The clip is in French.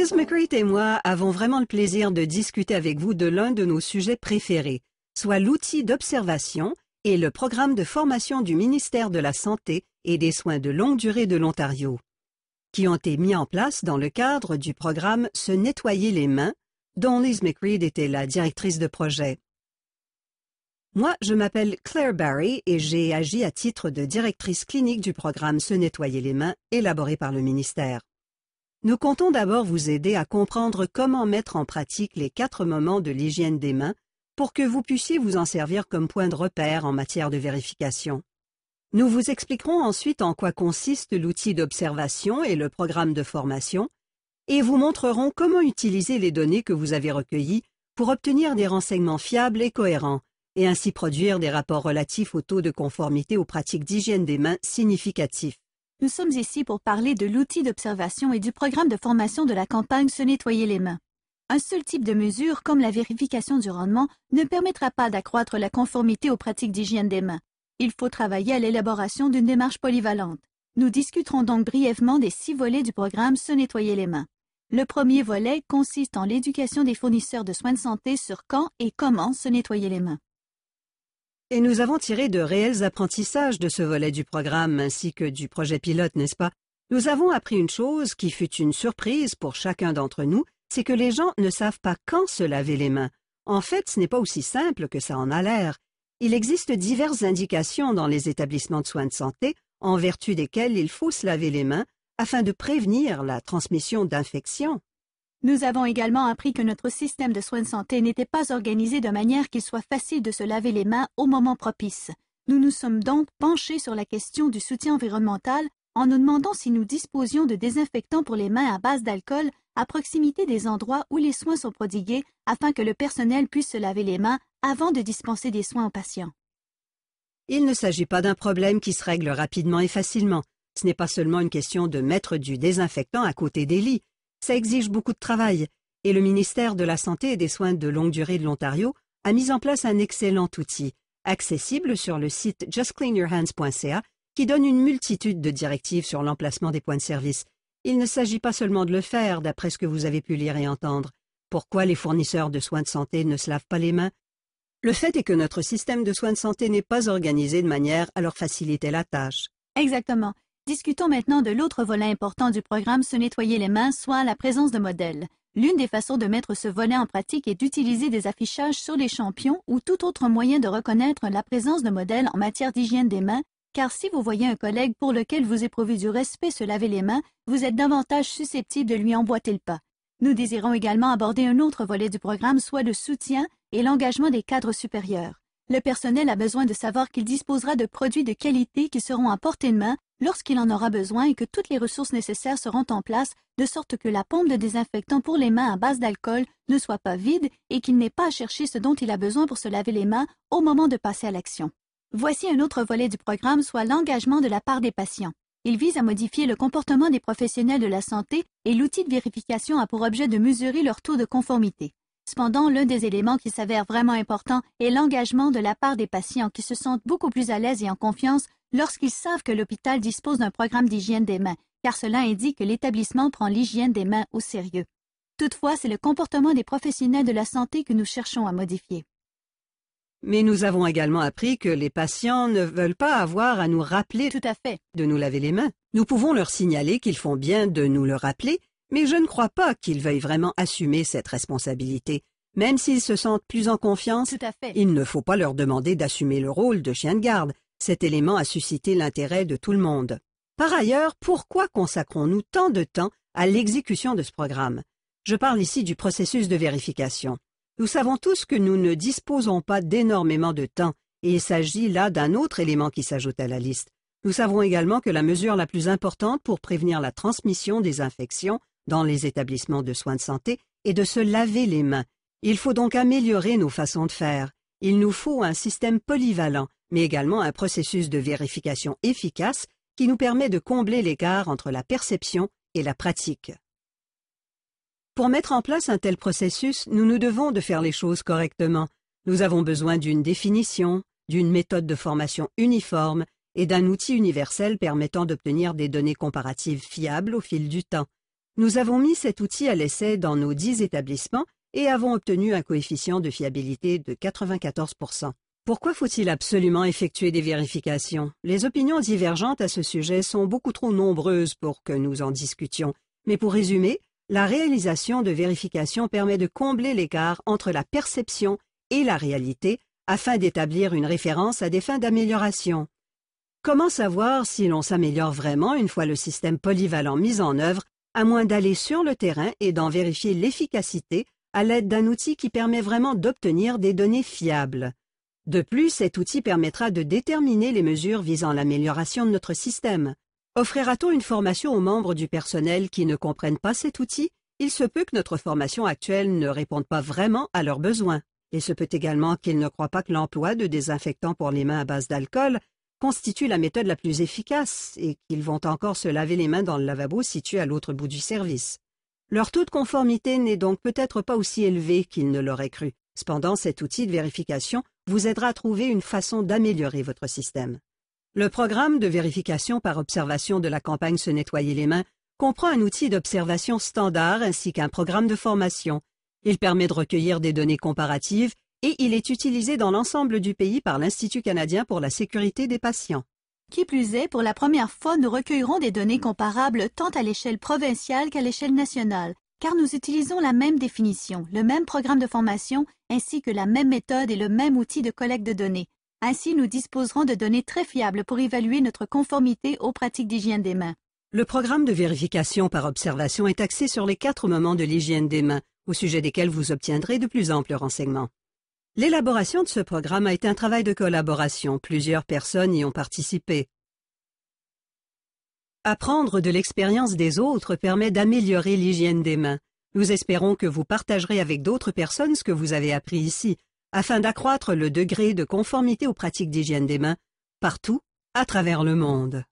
Liz McCreet et moi avons vraiment le plaisir de discuter avec vous de l'un de nos sujets préférés, soit l'outil d'observation et le programme de formation du ministère de la Santé et des soins de longue durée de l'Ontario, qui ont été mis en place dans le cadre du programme Se nettoyer les mains, dont Liz McReed était la directrice de projet. Moi, je m'appelle Claire Barry et j'ai agi à titre de directrice clinique du programme Se nettoyer les mains élaboré par le ministère. Nous comptons d'abord vous aider à comprendre comment mettre en pratique les quatre moments de l'hygiène des mains pour que vous puissiez vous en servir comme point de repère en matière de vérification. Nous vous expliquerons ensuite en quoi consiste l'outil d'observation et le programme de formation, et vous montrerons comment utiliser les données que vous avez recueillies pour obtenir des renseignements fiables et cohérents, et ainsi produire des rapports relatifs au taux de conformité aux pratiques d'hygiène des mains significatifs. Nous sommes ici pour parler de l'outil d'observation et du programme de formation de la campagne Se nettoyer les mains. Un seul type de mesure, comme la vérification du rendement, ne permettra pas d'accroître la conformité aux pratiques d'hygiène des mains. Il faut travailler à l'élaboration d'une démarche polyvalente. Nous discuterons donc brièvement des six volets du programme Se nettoyer les mains. Le premier volet consiste en l'éducation des fournisseurs de soins de santé sur quand et comment se nettoyer les mains. Et nous avons tiré de réels apprentissages de ce volet du programme ainsi que du projet pilote, n'est-ce pas Nous avons appris une chose qui fut une surprise pour chacun d'entre nous, c'est que les gens ne savent pas quand se laver les mains. En fait, ce n'est pas aussi simple que ça en a l'air. Il existe diverses indications dans les établissements de soins de santé en vertu desquelles il faut se laver les mains afin de prévenir la transmission d'infections. Nous avons également appris que notre système de soins de santé n'était pas organisé de manière qu'il soit facile de se laver les mains au moment propice. Nous nous sommes donc penchés sur la question du soutien environnemental en nous demandant si nous disposions de désinfectants pour les mains à base d'alcool à proximité des endroits où les soins sont prodigués afin que le personnel puisse se laver les mains avant de dispenser des soins aux patients. Il ne s'agit pas d'un problème qui se règle rapidement et facilement. Ce n'est pas seulement une question de mettre du désinfectant à côté des lits, ça exige beaucoup de travail, et le ministère de la Santé et des Soins de longue durée de l'Ontario a mis en place un excellent outil, accessible sur le site justcleanyourhands.ca, qui donne une multitude de directives sur l'emplacement des points de service. Il ne s'agit pas seulement de le faire, d'après ce que vous avez pu lire et entendre. Pourquoi les fournisseurs de soins de santé ne se lavent pas les mains Le fait est que notre système de soins de santé n'est pas organisé de manière à leur faciliter la tâche. Exactement. Discutons maintenant de l'autre volet important du programme se nettoyer les mains, soit la présence de modèles. L'une des façons de mettre ce volet en pratique est d'utiliser des affichages sur les champions ou tout autre moyen de reconnaître la présence de modèles en matière d'hygiène des mains, car si vous voyez un collègue pour lequel vous éprouvez du respect se laver les mains, vous êtes davantage susceptible de lui emboîter le pas. Nous désirons également aborder un autre volet du programme, soit le soutien et l'engagement des cadres supérieurs le personnel a besoin de savoir qu'il disposera de produits de qualité qui seront à portée de main lorsqu'il en aura besoin et que toutes les ressources nécessaires seront en place, de sorte que la pompe de désinfectant pour les mains à base d'alcool ne soit pas vide et qu'il n'ait pas à chercher ce dont il a besoin pour se laver les mains au moment de passer à l'action. Voici un autre volet du programme, soit l'engagement de la part des patients. Il vise à modifier le comportement des professionnels de la santé et l'outil de vérification a pour objet de mesurer leur taux de conformité. Cependant, l'un des éléments qui s'avère vraiment important est l'engagement de la part des patients qui se sentent beaucoup plus à l'aise et en confiance lorsqu'ils savent que l'hôpital dispose d'un programme d'hygiène des mains, car cela indique que l'établissement prend l'hygiène des mains au sérieux. Toutefois, c'est le comportement des professionnels de la santé que nous cherchons à modifier. Mais nous avons également appris que les patients ne veulent pas avoir à nous rappeler Tout à fait. de nous laver les mains. Nous pouvons leur signaler qu'ils font bien de nous le rappeler mais je ne crois pas qu'ils veuillent vraiment assumer cette responsabilité. Même s'ils se sentent plus en confiance, il ne faut pas leur demander d'assumer le rôle de chien de garde. Cet élément a suscité l'intérêt de tout le monde. Par ailleurs, pourquoi consacrons-nous tant de temps à l'exécution de ce programme Je parle ici du processus de vérification. Nous savons tous que nous ne disposons pas d'énormément de temps, et il s'agit là d'un autre élément qui s'ajoute à la liste. Nous savons également que la mesure la plus importante pour prévenir la transmission des infections dans les établissements de soins de santé et de se laver les mains. Il faut donc améliorer nos façons de faire. Il nous faut un système polyvalent, mais également un processus de vérification efficace qui nous permet de combler l'écart entre la perception et la pratique. Pour mettre en place un tel processus, nous nous devons de faire les choses correctement. Nous avons besoin d'une définition, d'une méthode de formation uniforme et d'un outil universel permettant d'obtenir des données comparatives fiables au fil du temps. Nous avons mis cet outil à l'essai dans nos 10 établissements et avons obtenu un coefficient de fiabilité de 94%. Pourquoi faut-il absolument effectuer des vérifications Les opinions divergentes à ce sujet sont beaucoup trop nombreuses pour que nous en discutions. Mais pour résumer, la réalisation de vérifications permet de combler l'écart entre la perception et la réalité afin d'établir une référence à des fins d'amélioration. Comment savoir si l'on s'améliore vraiment une fois le système polyvalent mis en œuvre à moins d'aller sur le terrain et d'en vérifier l'efficacité à l'aide d'un outil qui permet vraiment d'obtenir des données fiables. De plus, cet outil permettra de déterminer les mesures visant l'amélioration de notre système. Offrira-t-on une formation aux membres du personnel qui ne comprennent pas cet outil Il se peut que notre formation actuelle ne réponde pas vraiment à leurs besoins. Il se peut également qu'ils ne croient pas que l'emploi de désinfectants pour les mains à base d'alcool constitue la méthode la plus efficace et qu'ils vont encore se laver les mains dans le lavabo situé à l'autre bout du service. Leur taux de conformité n'est donc peut-être pas aussi élevé qu'ils ne l'auraient cru. Cependant, cet outil de vérification vous aidera à trouver une façon d'améliorer votre système. Le programme de vérification par observation de la campagne Se nettoyer les mains comprend un outil d'observation standard ainsi qu'un programme de formation. Il permet de recueillir des données comparatives et il est utilisé dans l'ensemble du pays par l'Institut canadien pour la sécurité des patients. Qui plus est, pour la première fois, nous recueillerons des données comparables tant à l'échelle provinciale qu'à l'échelle nationale, car nous utilisons la même définition, le même programme de formation, ainsi que la même méthode et le même outil de collecte de données. Ainsi, nous disposerons de données très fiables pour évaluer notre conformité aux pratiques d'hygiène des mains. Le programme de vérification par observation est axé sur les quatre moments de l'hygiène des mains, au sujet desquels vous obtiendrez de plus amples renseignements. L'élaboration de ce programme a été un travail de collaboration. Plusieurs personnes y ont participé. Apprendre de l'expérience des autres permet d'améliorer l'hygiène des mains. Nous espérons que vous partagerez avec d'autres personnes ce que vous avez appris ici, afin d'accroître le degré de conformité aux pratiques d'hygiène des mains partout à travers le monde.